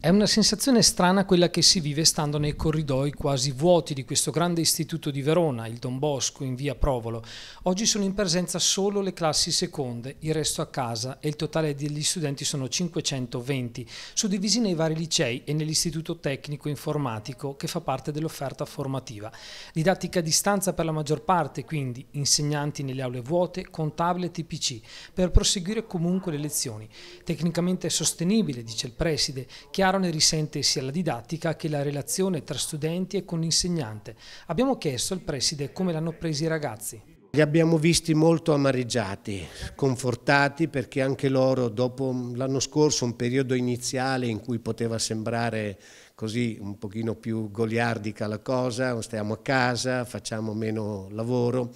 È una sensazione strana quella che si vive stando nei corridoi quasi vuoti di questo grande istituto di Verona, il Don Bosco, in via Provolo. Oggi sono in presenza solo le classi seconde, il resto a casa e il totale degli studenti sono 520, suddivisi nei vari licei e nell'istituto tecnico informatico che fa parte dell'offerta formativa. Didattica a distanza per la maggior parte, quindi insegnanti nelle aule vuote con tablet e pc, per proseguire comunque le lezioni. Tecnicamente sostenibile, dice il preside, che ha chiaro ne risente sia la didattica che la relazione tra studenti e con l'insegnante. Abbiamo chiesto al preside come l'hanno presi i ragazzi. Li abbiamo visti molto amareggiati, confortati perché anche loro dopo l'anno scorso, un periodo iniziale in cui poteva sembrare così un pochino più goliardica la cosa, stiamo a casa, facciamo meno lavoro.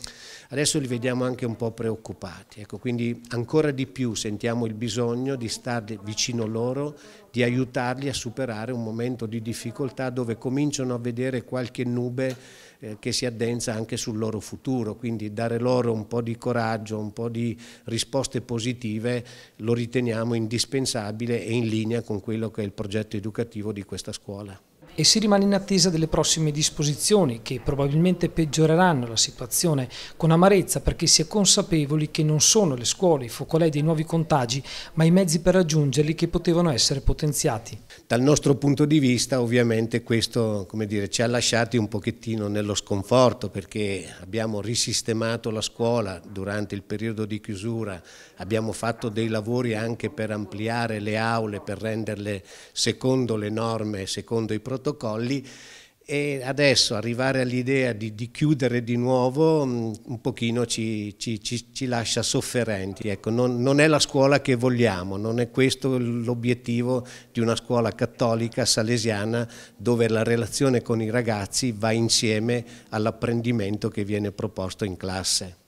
Adesso li vediamo anche un po' preoccupati, ecco, quindi ancora di più sentiamo il bisogno di stare vicino loro, di aiutarli a superare un momento di difficoltà dove cominciano a vedere qualche nube eh, che si addensa anche sul loro futuro, quindi dare loro un po' di coraggio, un po' di risposte positive lo riteniamo indispensabile e in linea con quello che è il progetto educativo di questa scuola scuola e si rimane in attesa delle prossime disposizioni che probabilmente peggioreranno la situazione con amarezza perché si è consapevoli che non sono le scuole i focolai dei nuovi contagi ma i mezzi per raggiungerli che potevano essere potenziati. Dal nostro punto di vista ovviamente questo dire, ci ha lasciati un pochettino nello sconforto perché abbiamo risistemato la scuola durante il periodo di chiusura, abbiamo fatto dei lavori anche per ampliare le aule, per renderle secondo le norme, secondo i protocolli protocolli e adesso arrivare all'idea di, di, chiudere di nuovo mm, un pochino ci, ci, ci, ci lascia sofferenti. Ecco, non, non, è la scuola che vogliamo, non è questo l'obiettivo di una scuola cattolica salesiana dove la relazione con i ragazzi va insieme all'apprendimento che viene proposto in classe.